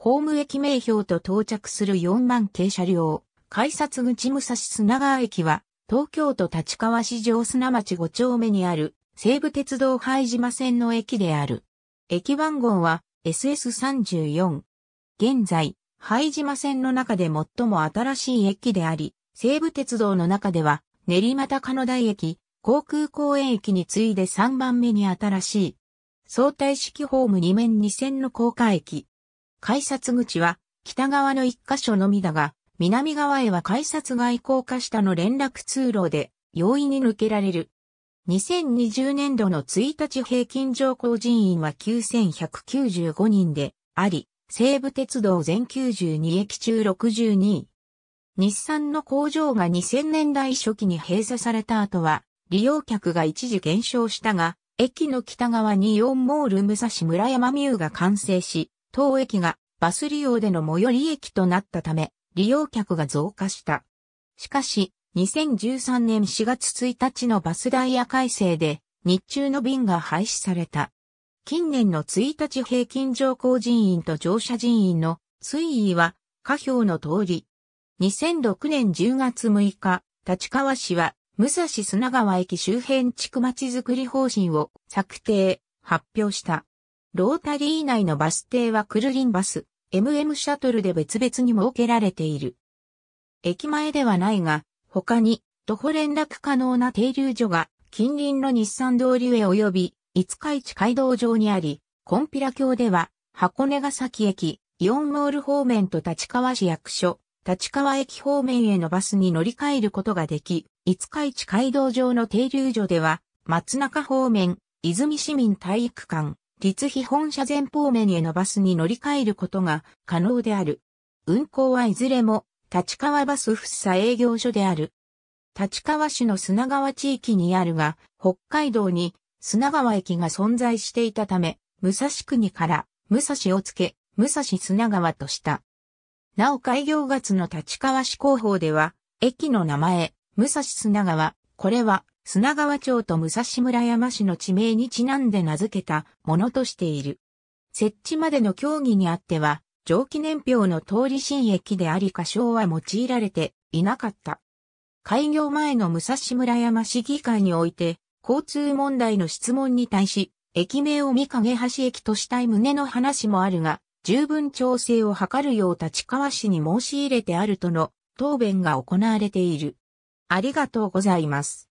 ホーム駅名標と到着する4万系車両、改札口武蔵砂川駅は、東京都立川市城砂町5丁目にある、西武鉄道拝島線の駅である。駅番号は SS34。現在、拝島線の中で最も新しい駅であり、西武鉄道の中では、練馬高野台駅、航空公園駅に次いで3番目に新しい。相対式ホーム2面2線の高架駅、改札口は北側の一箇所のみだが、南側へは改札外交化下の連絡通路で容易に抜けられる。2020年度の1日平均乗降人員は9195人であり、西武鉄道全92駅中62位。日産の工場が2000年代初期に閉鎖された後は、利用客が一時減少したが、駅の北側にイオンモール武蔵村山ミューが完成し、当駅がバス利用での最寄り駅となったため、利用客が増加した。しかし、2013年4月1日のバスダイヤ改正で、日中の便が廃止された。近年の1日平均乗降人員と乗車人員の推移は、下表の通り。2006年10月6日、立川市は、武蔵砂川駅周辺地区まちづくり方針を策定、発表した。ロータリー内のバス停はクルリンバス、MM シャトルで別々に設けられている。駅前ではないが、他に徒歩連絡可能な停留所が近隣の日産通りへ及び五日市街道上にあり、コンピラ橋では箱根ヶ崎駅、イオンモール方面と立川市役所、立川駅方面へのバスに乗り換えることができ、五日市街道上の停留所では、松中方面、泉市民体育館、立碑本社前方面へのバスに乗り換えることが可能である。運行はいずれも、立川バス福生営業所である。立川市の砂川地域にあるが、北海道に砂川駅が存在していたため、武蔵国から武蔵をつけ、武蔵砂川とした。なお開業月の立川市広報では、駅の名前、武蔵砂川、これは砂川町と武蔵村山市の地名にちなんで名付けたものとしている。設置までの協議にあっては、上記年表の通り新駅であり仮称は用いられていなかった。開業前の武蔵村山市議会において、交通問題の質問に対し、駅名を三影橋駅としたい旨の話もあるが、十分調整を図るよう立川市に申し入れてあるとの答弁が行われている。ありがとうございます。